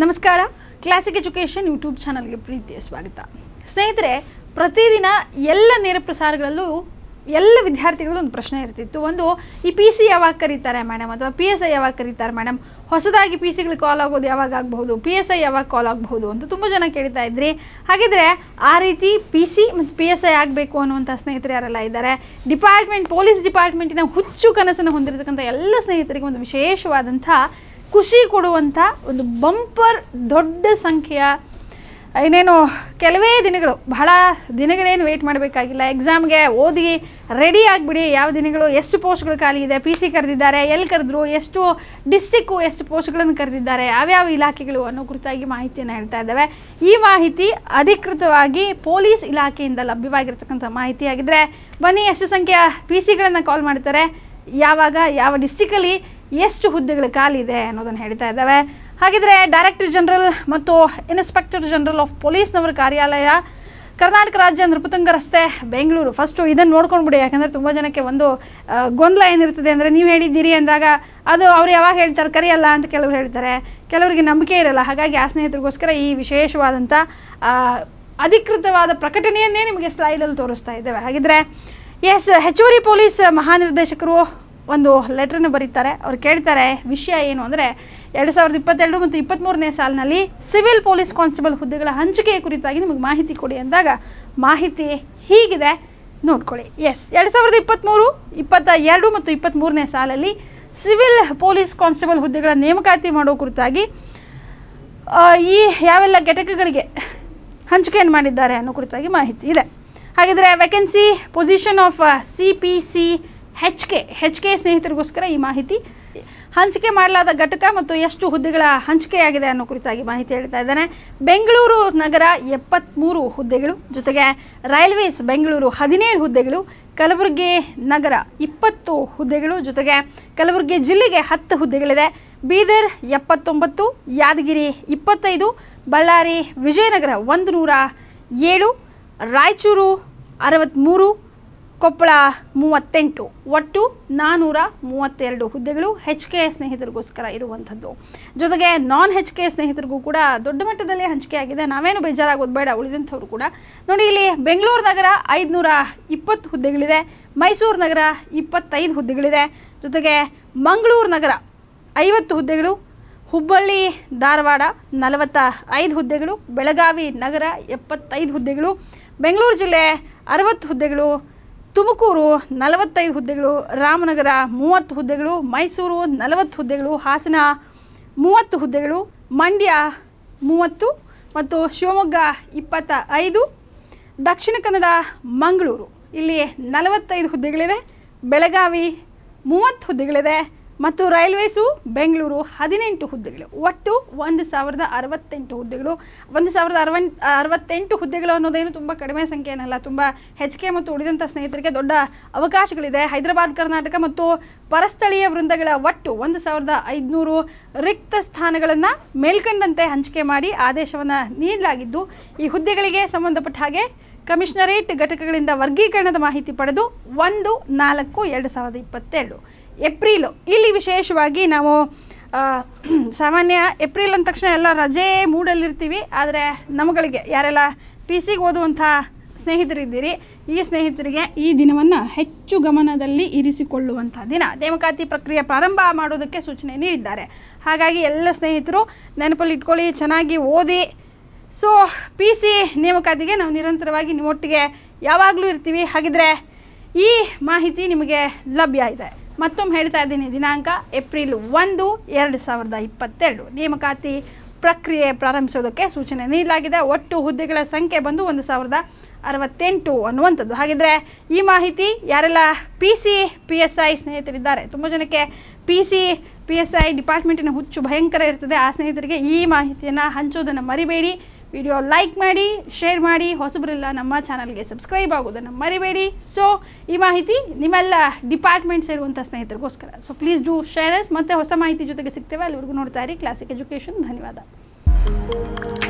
ನಮಸ್ಕಾರ classic education YouTube ಚಾನಲ್ಗೆ ಪ್ರೀತಿಯ ಸ್ವಾಗತ ಸ್ನೇಹಿತರೆ ಪ್ರತಿದಿನ ಎಲ್ಲ ನೇರ ಪ್ರಸಾರಗಳಲ್ಲೂ ಎಲ್ಲ ವಿದ್ಯಾರ್ಥಿಗಳು ಒಂದು ಪ್ರಶ್ನೆ ಇರ್ತಿತ್ತು ಒಂದು ಈ ಪಿ ಸಿ ಯಾವಾಗ ಕರೀತಾರೆ ಮೇಡಮ್ ಅಥವಾ ಪಿ ಎಸ್ ಐ ಯಾವಾಗ ಕರೀತಾರೆ ಮೇಡಮ್ ಹೊಸದಾಗಿ ಪಿ ಸಿಗಳು ಕಾಲ್ ಆಗೋದು ಯಾವಾಗ ಆಗಬಹುದು ಪಿ ಎಸ್ ಐ ಯಾವಾಗ ಕಾಲ್ ಆಗಬಹುದು ಅಂತ ತುಂಬ ಜನ ಕೇಳ್ತಾ ಇದ್ರಿ ಹಾಗಿದ್ರೆ ಆ ರೀತಿ ಪಿ ಸಿ ಮತ್ತು ಪಿ ಎಸ್ ಐ ಆಗಬೇಕು ಅನ್ನುವಂಥ ಸ್ನೇಹಿತರು ಯಾರೆಲ್ಲ ಇದ್ದಾರೆ ಡಿಪಾರ್ಟ್ಮೆಂಟ್ ಪೊಲೀಸ್ ಡಿಪಾರ್ಟ್ಮೆಂಟಿನ ಹುಚ್ಚು ಕನಸನ್ನು ಹೊಂದಿರತಕ್ಕಂಥ ಎಲ್ಲ ಸ್ನೇಹಿತರಿಗೆ ಒಂದು ವಿಶೇಷವಾದಂಥ ಖುಷಿ ಕೊಡುವಂಥ ಒಂದು ಬಂಪರ್ ದೊಡ್ಡ ಸಂಖ್ಯೆಯ ಇನ್ನೇನು ಕೆಲವೇ ದಿನಗಳು ಬಹಳ ದಿನಗಳೇನು ವೆಯ್ಟ್ ಮಾಡಬೇಕಾಗಿಲ್ಲ ಎಕ್ಸಾಮ್ಗೆ ಓದಿ ರೆಡಿ ಆಗಿಬಿಡಿ ಯಾವ ದಿನಗಳು ಎಷ್ಟು ಪೋಸ್ಟ್ಗಳು ಖಾಲಿ ಇದೆ ಪಿ ಸಿ ಕರೆದಿದ್ದಾರೆ ಎಲ್ಲಿ ಕರೆದ್ರು ಎಷ್ಟು ಡಿಸ್ಟಿಕ್ಕು ಎಷ್ಟು ಪೋಸ್ಟ್ಗಳನ್ನು ಕರೆದಿದ್ದಾರೆ ಯಾವ್ಯಾವ ಇಲಾಖೆಗಳು ಅನ್ನೋ ಕುರಿತಾಗಿ ಮಾಹಿತಿಯನ್ನು ಹೇಳ್ತಾ ಇದ್ದಾವೆ ಈ ಮಾಹಿತಿ ಅಧಿಕೃತವಾಗಿ ಪೊಲೀಸ್ ಇಲಾಖೆಯಿಂದ ಲಭ್ಯವಾಗಿರ್ತಕ್ಕಂಥ ಮಾಹಿತಿಯಾಗಿದ್ದರೆ ಬನ್ನಿ ಎಷ್ಟು ಸಂಖ್ಯೆಯ ಪಿ ಸಿಗಳನ್ನು ಕಾಲ್ ಮಾಡ್ತಾರೆ ಯಾವಾಗ ಯಾವ ಡಿಸ್ಟಿಕಲ್ಲಿ ಎಷ್ಟು ಹುದ್ದೆಗಳ ಇದೆ ಅನ್ನೋದನ್ನು ಹೇಳ್ತಾ ಇದ್ದಾವೆ ಹಾಗಿದ್ರೆ ಡೈರೆಕ್ಟರ್ ಜನರಲ್ ಮತ್ತು ಇನ್ಸ್ಪೆಕ್ಟರ್ ಜನರಲ್ ಆಫ್ ಪೊಲೀಸ್ನವರ ಕಾರ್ಯಾಲಯ ಕರ್ನಾಟಕ ರಾಜ್ಯ ನೃಪತುಂಗ ರಸ್ತೆ ಬೆಂಗಳೂರು ಫಸ್ಟು ಇದನ್ನು ನೋಡ್ಕೊಂಡ್ಬಿಡಿ ಯಾಕಂದರೆ ತುಂಬ ಜನಕ್ಕೆ ಒಂದು ಗೊಂದಲ ಏನಿರ್ತದೆ ಅಂದರೆ ನೀವು ಹೇಳಿದ್ದೀರಿ ಅಂದಾಗ ಅದು ಅವ್ರು ಯಾವಾಗ ಹೇಳ್ತಾರೆ ಕರಿಯಲ್ಲ ಅಂತ ಕೆಲವರು ಹೇಳ್ತಾರೆ ಕೆಲವರಿಗೆ ನಂಬಿಕೆ ಇರಲ್ಲ ಹಾಗಾಗಿ ಆ ಸ್ನೇಹಿತರಿಗೋಸ್ಕರ ಈ ವಿಶೇಷವಾದಂಥ ಅಧಿಕೃತವಾದ ಪ್ರಕಟಣೆಯನ್ನೇ ನಿಮಗೆ ಸ್ಲೈಡಲ್ಲಿ ತೋರಿಸ್ತಾ ಇದ್ದೇವೆ ಹಾಗಿದ್ರೆ ಎಸ್ ಹೆಚ್ಚುವರಿ ಪೊಲೀಸ್ ಮಹಾನಿರ್ದೇಶಕರು ಒಂದು ಲೆಟ್ರನ್ನು ಬರೀತಾರೆ ಅವ್ರು ಕೇಳ್ತಾರೆ ವಿಷಯ ಏನು ಅಂದರೆ ಎರಡು ಸಾವಿರದ ಇಪ್ಪತ್ತೆರಡು ಮತ್ತು ಇಪ್ಪತ್ತ್ಮೂರನೇ ಸಾಲಿನಲ್ಲಿ ಸಿವಿಲ್ ಪೊಲೀಸ್ ಕಾನ್ಸ್ಟೇಬಲ್ ಹುದ್ದೆಗಳ ಹಂಚಿಕೆ ಕುರಿತಾಗಿ ನಿಮಗೆ ಮಾಹಿತಿ ಕೊಡಿ ಅಂದಾಗ ಮಾಹಿತಿ ಹೀಗಿದೆ ನೋಡ್ಕೊಳ್ಳಿ ಎಸ್ ಎರಡು ಸಾವಿರದ ಇಪ್ಪತ್ತ್ಮೂರು ಇಪ್ಪತ್ತ ಎರಡು ಮತ್ತು ಇಪ್ಪತ್ತ್ಮೂರನೇ ಸಾಲಲ್ಲಿ ಸಿವಿಲ್ ಪೊಲೀಸ್ ಕಾನ್ಸ್ಟೇಬಲ್ ಹುದ್ದೆಗಳ ನೇಮಕಾತಿ ಮಾಡೋ ಕುರಿತಾಗಿ ಈ ಯಾವೆಲ್ಲ ಘಟಕಗಳಿಗೆ ಹಂಚಿಕೆಯನ್ನು ಮಾಡಿದ್ದಾರೆ ಅನ್ನೋ ಕುರಿತಾಗಿ ಮಾಹಿತಿ ಇದೆ ಹಾಗಿದ್ರೆ vacancy position of C P C H K H K ಸ್ನೇಹಿತರಿಗೋಸ್ಕರ ಈ ಮಾಹಿತಿ ಹಂಚಿಕೆ ಮಾಡಲಾದ ಘಟಕ ಮತ್ತು ಎಷ್ಟು ಹುದ್ದೆಗಳ ಹಂಚಿಕೆಯಾಗಿದೆ ಅನ್ನೋ ಕುರಿತಾಗಿ ಮಾಹಿತಿ ಹೇಳ್ತಾ ಇದ್ದಾನೆ ಬೆಂಗಳೂರು ನಗರ ಎಪ್ಪತ್ತ್ಮೂರು ಹುದ್ದೆಗಳು ಜೊತೆಗೆ ರೈಲ್ವೇಸ್ ಬೆಂಗಳೂರು ಹದಿನೇಳು ಹುದ್ದೆಗಳು ಕಲಬುರಗಿ ನಗರ ಇಪ್ಪತ್ತು ಹುದ್ದೆಗಳು ಜೊತೆಗೆ ಕಲಬುರಗಿ ಜಿಲ್ಲೆಗೆ ಹತ್ತು ಹುದ್ದೆಗಳಿದೆ ಬೀದರ್ ಎಪ್ಪತ್ತೊಂಬತ್ತು ಯಾದಗಿರಿ ಇಪ್ಪತ್ತೈದು ಬಳ್ಳಾರಿ ವಿಜಯನಗರ ಒಂದು ನೂರ ಏಳು ರಾಯಚೂರು ಅರವತ್ತ್ಮೂರು ಕೊಪ್ಪಳ ಮೂವತ್ತೆಂಟು ಒಟ್ಟು ನಾನ್ನೂರ ಮೂವತ್ತೆರಡು ಹುದ್ದೆಗಳು ಹೆಚ್ ಕೆ ಸ್ನೇಹಿತರಿಗೋಸ್ಕರ ಇರುವಂಥದ್ದು ಜೊತೆಗೆ ನಾನ್ ಹೆಚ್ ಕೆ ಸ್ನೇಹಿತರಿಗೂ ಕೂಡ ದೊಡ್ಡ ಮಟ್ಟದಲ್ಲಿ ಹಂಚಿಕೆ ಆಗಿದೆ ನಾವೇನು ಬೇಜಾರಾಗೋದು ಬೇಡ ಉಳಿದಂಥವ್ರು ಕೂಡ ನೋಡಿ ಇಲ್ಲಿ ಬೆಂಗಳೂರು ನಗರ ಐದುನೂರ ಇಪ್ಪತ್ತು ಹುದ್ದೆಗಳಿದೆ ಮೈಸೂರು ನಗರ ಇಪ್ಪತ್ತೈದು ಹುದ್ದೆಗಳಿದೆ ಜೊತೆಗೆ ಮಂಗಳೂರು ನಗರ ಐವತ್ತು ಹುದ್ದೆಗಳು ಹುಬ್ಬಳ್ಳಿ ಧಾರವಾಡ ನಲವತ್ತ ಐದು ಹುದ್ದೆಗಳು ಬೆಳಗಾವಿ ನಗರ ಎಪ್ಪತ್ತೈದು ಹುದ್ದೆಗಳು ಬೆಂಗಳೂರು ಜಿಲ್ಲೆ ಅರವತ್ತು ಹುದ್ದೆಗಳು ತುಮಕೂರು ನಲವತ್ತೈದು ಹುದ್ದೆಗಳು ರಾಮನಗರ ಮೂವತ್ತು ಹುದ್ದೆಗಳು ಮೈಸೂರು ನಲವತ್ತು ಹುದ್ದೆಗಳು ಹಾಸನ ಮೂವತ್ತು ಹುದ್ದೆಗಳು ಮಂಡ್ಯ ಮೂವತ್ತು ಮತ್ತು ಶಿವಮೊಗ್ಗ ಇಪ್ಪತ್ತ ಐದು ದಕ್ಷಿಣ ಕನ್ನಡ ಮಂಗಳೂರು ಇಲ್ಲಿ ನಲವತ್ತೈದು ಹುದ್ದೆಗಳಿವೆ ಬೆಳಗಾವಿ ಮೂವತ್ತು ಹುದ್ದೆಗಳಿದೆ ಮತ್ತು ರೈಲ್ವೇಸು ಬೆಂಗಳೂರು ಹದಿನೆಂಟು ಹುದ್ದೆಗಳು ಒಟ್ಟು ಒಂದು ಸಾವಿರದ ಅರವತ್ತೆಂಟು ಹುದ್ದೆಗಳು ಒಂದು ಸಾವಿರದ ಅರವನ್ ಅರವತ್ತೆಂಟು ಹುದ್ದೆಗಳು ಅನ್ನೋದೇನು ತುಂಬ ಕಡಿಮೆ ಸಂಖ್ಯೆ ಏನಲ್ಲ ತುಂಬ ಹೆಚ್ಚಿಗೆ ಮತ್ತು ಉಳಿದಂಥ ಸ್ನೇಹಿತರಿಗೆ ದೊಡ್ಡ ಅವಕಾಶಗಳಿದೆ ಹೈದರಾಬಾದ್ ಕರ್ನಾಟಕ ಮತ್ತು ಪರಸ್ಥಳೀಯ ವೃಂದಗಳ ಒಟ್ಟು ಒಂದು ಸಾವಿರದ ಐದುನೂರು ರಿಕ್ತ ಸ್ಥಾನಗಳನ್ನು ಮೇಲ್ಕಂಡಂತೆ ಹಂಚಿಕೆ ಮಾಡಿ ಆದೇಶವನ್ನು ನೀಡಲಾಗಿದ್ದು ಈ ಹುದ್ದೆಗಳಿಗೆ ಸಂಬಂಧಪಟ್ಟ ಹಾಗೆ ಕಮಿಷನರೇಟ್ ಘಟಕಗಳಿಂದ ವರ್ಗೀಕರಣದ ಮಾಹಿತಿ ಪಡೆದು ಒಂದು ನಾಲ್ಕು ಎರಡು ಸಾವಿರದ ಇಪ್ಪತ್ತೆರಡು ಏಪ್ರಿಲು ಇಲ್ಲಿ ವಿಶೇಷವಾಗಿ ನಾವು ಸಾಮಾನ್ಯ ಏಪ್ರಿಲ್ ಅಂದ ತಕ್ಷಣ ಎಲ್ಲ ರಜೆ ಮೂಡಲ್ಲಿರ್ತೀವಿ ಆದರೆ ನಮಗಳಿಗೆ ಯಾರೆಲ್ಲ ಪಿ ಸಿಗೆ ಓದುವಂಥ ಸ್ನೇಹಿತರಿದ್ದೀರಿ ಈ ಸ್ನೇಹಿತರಿಗೆ ಈ ದಿನವನ್ನು ಹೆಚ್ಚು ಗಮನದಲ್ಲಿ ಇರಿಸಿಕೊಳ್ಳುವಂಥ ದಿನ ನೇಮಕಾತಿ ಪ್ರಕ್ರಿಯೆ ಪ್ರಾರಂಭ ಮಾಡೋದಕ್ಕೆ ಸೂಚನೆ ನೀಡಿದ್ದಾರೆ ಹಾಗಾಗಿ ಎಲ್ಲ ಸ್ನೇಹಿತರು ನೆನಪಲ್ಲಿ ಇಟ್ಕೊಳ್ಳಿ ಚೆನ್ನಾಗಿ ಓದಿ ಸೊ ಪಿ ಸಿ ನೇಮಕಾತಿಗೆ ನಾವು ನಿರಂತರವಾಗಿ ನಿಮ್ಮೊಟ್ಟಿಗೆ ಯಾವಾಗಲೂ ಇರ್ತೀವಿ ಹಾಗಿದ್ರೆ ಈ ಮಾಹಿತಿ ನಿಮಗೆ ಲಭ್ಯ ಇದೆ ಮತ್ತೊಮ್ಮೆ ಹೇಳ್ತಾ ಇದ್ದೀನಿ ದಿನಾಂಕ ಏಪ್ರಿಲ್ ಒಂದು ಎರಡು ಸಾವಿರದ ಇಪ್ಪತ್ತೆರಡು ನೇಮಕಾತಿ ಪ್ರಕ್ರಿಯೆ ಪ್ರಾರಂಭಿಸೋದಕ್ಕೆ ಸೂಚನೆ ನೀಡಲಾಗಿದೆ ಒಟ್ಟು ಹುದ್ದೆಗಳ ಸಂಖ್ಯೆ ಬಂದು ಒಂದು ಸಾವಿರದ ಅರವತ್ತೆಂಟು ಅನ್ನುವಂಥದ್ದು ಹಾಗಿದ್ರೆ ಈ ಮಾಹಿತಿ ಯಾರೆಲ್ಲ P C P S I ಸ್ನೇಹಿತರಿದ್ದಾರೆ ತುಂಬ ಜನಕ್ಕೆ P C P S I ಡಿಪಾರ್ಟ್ಮೆಂಟಿನ ಹುಚ್ಚು ಭಯಂಕರ ಇರ್ತದೆ ಆ ಸ್ನೇಹಿತರಿಗೆ ಈ ಮಾಹಿತಿಯನ್ನು ಹಂಚೋದನ್ನು ಮರಿಬೇಡಿ ವಿಡಿಯೋ ಲೈಕ್ ಮಾಡಿ ಶೇರ್ ಮಾಡಿ ಹೊಸಬರೆಲ್ಲ ನಮ್ಮ ಚಾನಲ್ಗೆ ಸಬ್ಸ್ಕ್ರೈಬ್ ಆಗೋದನ್ನು ಮರಿಬೇಡಿ ಸೊ ಈ ಮಾಹಿತಿ ನಿಮ್ಮೆಲ್ಲ ಡಿಪಾರ್ಟ್ಮೆಂಟ್ ಸೇರುವಂಥ ಸ್ನೇಹಿತರಿಗೋಸ್ಕರ ಸೊ ಪ್ಲೀಸ್ ಡೂ ಶೇರ್ ಮತ್ತೆ ಹೊಸ ಮಾಹಿತಿ ಜೊತೆಗೆ ಸಿಗ್ತೇವೆ ಅಲ್ಲಿವರೆಗೂ ನೋಡ್ತಾ ಇರಿ ಕ್ಲಾಸಿಕ್ ಎಜುಕೇಷನ್ ಧನ್ಯವಾದ